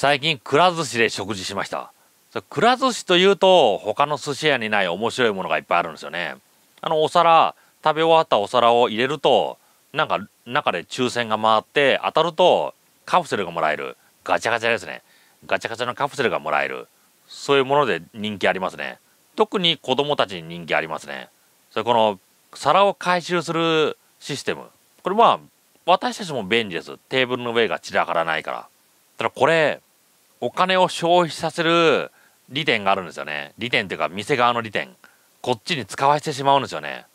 最近くら寿司で食事しましたくら寿司というと他の寿司屋にない面白いものがいっぱいあるんですよねあのお皿食べ終わったお皿を入れるとなんか中で抽選が回って当たるとカプセルがもらえるガチャガチャですねガチャガチャのカプセルがもらえるそういうもので人気ありますね特に子供たちに人気ありますねそれこの皿を回収するシステムこれまあ私たちも便利ですテーブルの上が散らからないからただこれお金を消費させる利点があるんですよね利点というか店側の利点こっちに使わせてしまうんですよね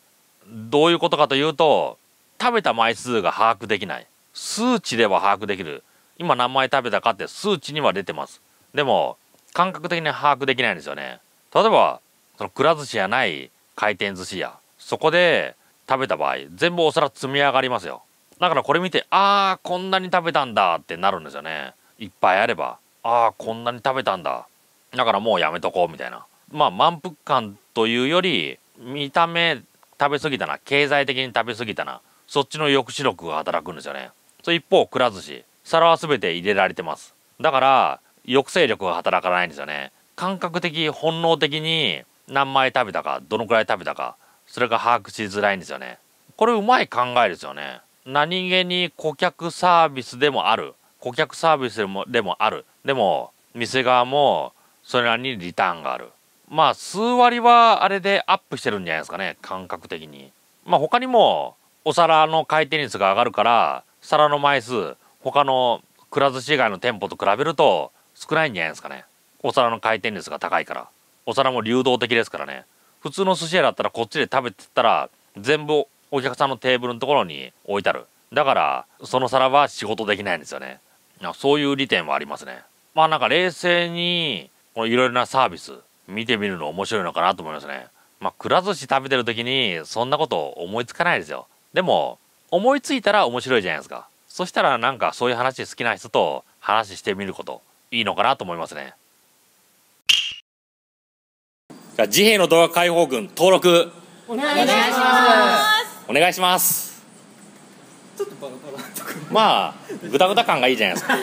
どういうことかというと食べた枚数が把握できない数値では把握できる今何枚食べたかって数値には出てますでも感覚的に把握できないんですよね例えばそのくら寿司やない回転寿司やそこで食べた場合全部お皿積み上がりますよだからこれ見てああこんなに食べたんだってなるんですよねいっぱいあればああこんなに食べたんだだからもうやめとこうみたいなまあ満腹感というより見た目食べ過ぎたな経済的に食べ過ぎたなそっちの抑止力が働くんですよねそ一方くら寿司皿は全て入れられてますだから抑制力が働かないんですよね感覚的本能的に何枚食べたかどのくらい食べたかそれが把握しづらいんですよねこれうまい考えですよね何気に顧客サービスでもある顧客サービスでもでもあるでも店側もそれなりにリターンがあるまあ数割はあれでアップしてるんじゃないですかね感覚的にまあ他にもお皿の回転率が上がるから皿の枚数他のくら寿司以外の店舗と比べると少ないんじゃないですかねお皿の回転率が高いからお皿も流動的ですからね普通の寿司屋だったらこっちで食べてたら全部お客さんのテーブルのところに置いてあるだからその皿は仕事できないんですよねそういう利点はありますねまあなんか冷静にいろいろなサービス見てみるの面白いのかなと思いますね。まあ、くら寿司食べてる時にそんなこと思いつかないですよ。でも思いついたら面白いじゃないですか。そしたらなんかそういう話好きな人と話してみることいいのかなと思いますね。じゃあ自閉の動画解放軍登録お願いしますお願いしますちょっとバラバラまあグダグダ感がいいじゃないですか